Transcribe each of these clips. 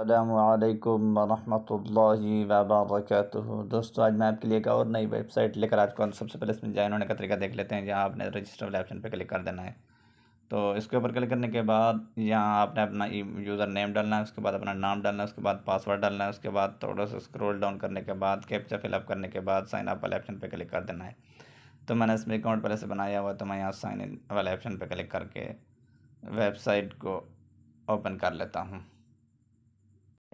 अल्लाम वरहमतुल्लाहि वबरकatuह दोस्तों आज मैं आपके लिए एक और नई वेबसाइट लेकर आज कौन सबसे पहले इसमें जॉइन होने का तरीका देख लेते हैं जहाँ आपने रजिस्टर वाले ऑप्शन पर क्लिक कर देना है तो इसके ऊपर क्लिक करने के बाद यहाँ आपने अपना यूज़र e- नेम डालना है उसके बाद अपना नाम डालना है उसके बाद पासवर्ड डालना है उसके बाद थोड़ा सा स्क्रोल डाउन करने के बाद कैप्चा फिलअप करने के बाद साइन अप वाले ऑप्शन पर क्लिक कर देना है तो मैंने इसमें अकाउंट पहले से बनाया हुआ तो मैं यहाँ साइन इन वाले ऑप्शन पर क्लिक करके वेबसाइट को ओपन कर लेता हूँ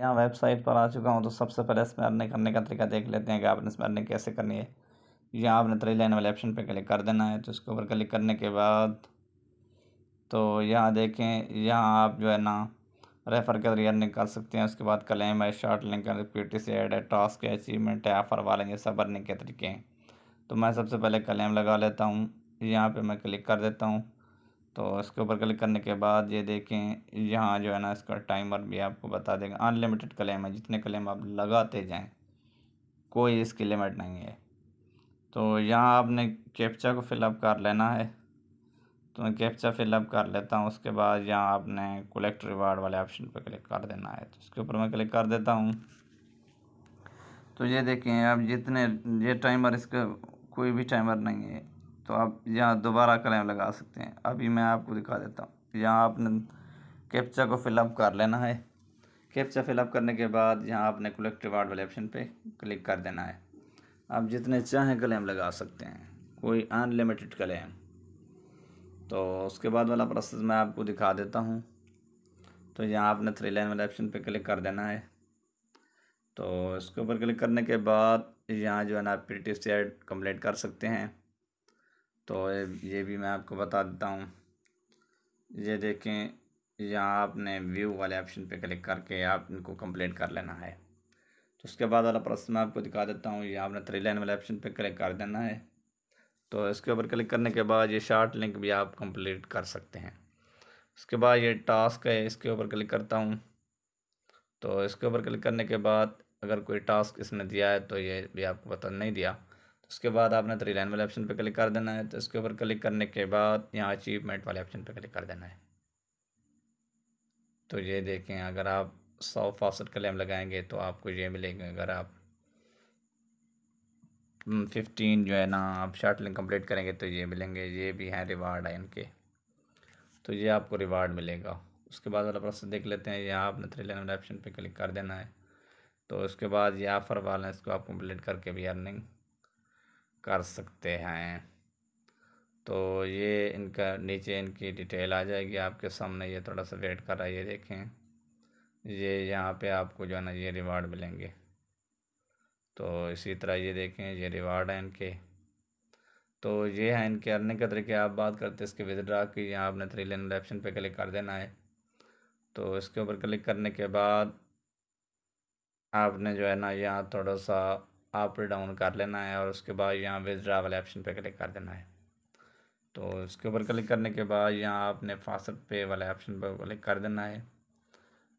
यहाँ वेबसाइट पर आ चुका हूँ तो सबसे पहले इसमें अर्निंग करने का तरीका देख लेते हैं कि आपने इसमें अर्निंग कैसे करनी है यहाँ आपने थ्री लाइन वाले ऑप्शन पे क्लिक कर देना है तो इसके ऊपर क्लिक करने के बाद तो यहाँ देखें यहाँ आप जो है ना रेफ़र के जरिए अर्निंग कर सकते हैं उसके बाद क्लेम है शॉर्ट लिंक है पी टी सी एड है टास्क है अचीवमेंट है ऑफर वाले ये सब अर्निंग के तरीके हैं तो मैं सबसे पहले क्लेम लगा लेता हूँ यहाँ पर मैं क्लिक कर देता हूँ तो इसके ऊपर क्लिक करने के बाद ये देखें यहाँ जो है ना इसका टाइमर भी आपको बता देगा अनलिमिटेड क्लेम है जितने क्लेम आप लगाते जाएं कोई इसकी लिमिट नहीं है तो यहाँ आपने कैप्चा को फिलअप कर लेना है तो मैं कैप्चा फिलअप कर लेता हूँ उसके बाद यहाँ आपने कलेक्ट रिवार्ड वाले ऑप्शन पर क्लिक कर देना है तो उसके ऊपर मैं क्लिक कर देता हूँ तो ये देखें आप जितने ये टाइमर इसका कोई भी टाइमर नहीं है तो आप यहाँ दोबारा क्लेम लगा सकते हैं अभी मैं आपको दिखा देता हूँ यहाँ आपने कैप्चा को फिलअप कर लेना है कैप्चा फिलअप करने के बाद यहाँ आपने कलेक्टिव रिवार्ड वाले ऑप्शन पे क्लिक कर देना है आप जितने चाहें क्लेम लगा सकते हैं कोई अनलिमिटेड क्लेम तो उसके बाद वाला प्रोसेस मैं आपको दिखा देता हूँ तो यहाँ आपने थ्री लाइन वाले ऑप्शन पर क्लिक कर देना है तो इसके ऊपर क्लिक करने के बाद यहाँ जो है ना आप P T C ad complete कर सकते हैं तो ये ये भी मैं आपको बता देता हूँ ये देखें यहाँ आपने व्यू वाले ऑप्शन पे क्लिक करके आप इनको कंप्लीट कर लेना है तो उसके बाद वाला प्रश्न मैं आपको दिखा देता हूँ ये आपने थ्री लाइन वाले ऑप्शन पे क्लिक कर देना है तो इसके ऊपर क्लिक करने के बाद ये शार्ट लिंक भी आप कंप्लीट कर सकते हैं उसके बाद ये टास्क है इसके ऊपर क्लिक करता हूँ तो इसके ऊपर क्लिक करने के बाद अगर कोई टास्क इसमें दिया है तो ये भी आपको पता नहीं दिया तो उसके बाद आपने थ्री तो लाइन वाले ऑप्शन पर क्लिक कर देना है तो इसके ऊपर क्लिक करने के बाद यहाँ अचीवमेंट वाले ऑप्शन पर क्लिक कर देना है तो ये देखें अगर आप सौ फासठ क्लेम लगाएंगे तो आपको ये मिलेगा अगर आप फिफ्टीन हम्म, जो है ना आप शार्ट लिंक कम्प्लीट करेंगे तो ये मिलेंगे ये भी हैं रिवार्ड है इनके तो ये आपको रिवार्ड मिलेगा उसके बाद वाला प्रोसेस देख लेते हैं यहाँ आपने थ्री लाइन वाले ऑप्शन पर क्लिक कर देना है तो उसके बाद ये ऑफ़र वाला है इसको आप कंप्लीट करके भी अर्निंग कर सकते हैं तो ये इनका नीचे इनकी डिटेल आ जाएगी आपके सामने ये थोड़ा सा वेट कर रहा है ये देखें ये यहाँ पे आपको जो है ना ये रिवार्ड मिलेंगे तो इसी तरह ये देखें ये रिवार्ड है इनके तो ये हैं इनके अर्निंग के तरीके आप बात करते हैं इसके विदड्रा की यहाँ आपने थ्री लेन ऑप्शन पे क्लिक कर देना है तो इसके ऊपर क्लिक करने के बाद आपने जो है ना यहाँ थोड़ा सा आप डाउन कर लेना है और उसके बाद यहाँ विजड्रा वाले ऑप्शन पे क्लिक कर देना है तो इसके ऊपर क्लिक करने के बाद यहाँ आपने फास्ट पे वाले ऑप्शन पर क्लिक कर देना है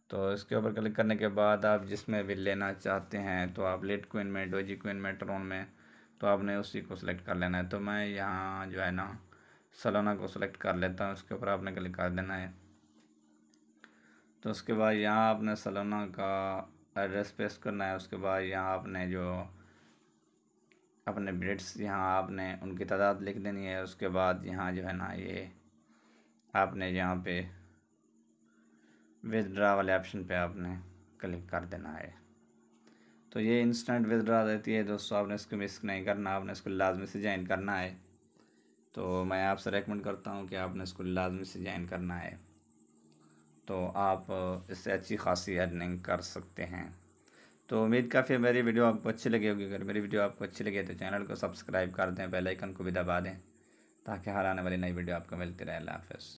तो इसके ऊपर क्लिक करने के बाद आप जिसमें भी लेना चाहते हैं तो आप लेट कोइन में डोजी कोइन में ट्रोन में तो आपने उसी को सिलेक्ट कर लेना है तो मैं यहाँ जो है ना सलोना को सिलेक्ट कर लेता हूँ उसके ऊपर आपने क्लिक कर देना है तो उसके बाद यहाँ आपने सलोना का एड्रेस पेस्ट करना है उसके बाद यहाँ आपने जो अपने ब्रिड्स यहाँ आपने उनकी तादाद लिख देनी है उसके बाद यहाँ जो है ना ये आपने यहाँ पे विदड्रा वाले ऑप्शन पे आपने क्लिक कर देना है तो ये इंस्टेंट विदड्रा देती है दोस्तों आपने इसको मिस नहीं करना आपने इसको लाजमी से ज्वाइन करना है तो मैं आपसे रेकमेंड करता हूँ कि आपने इसको लाजमी से ज्वाइन करना है तो आप इससे अच्छी खासी अर्निंग कर सकते हैं तो उम्मीद काफ़ी मेरी वीडियो आपको अच्छी लगी होगी अगर मेरी वीडियो आपको अच्छी लगी तो चैनल को सब्सक्राइब कर दें बेल आइकन को भी दबा दें ताकि हर आने वाली नई वीडियो आपको मिलती रहे अल्लाह हाफ़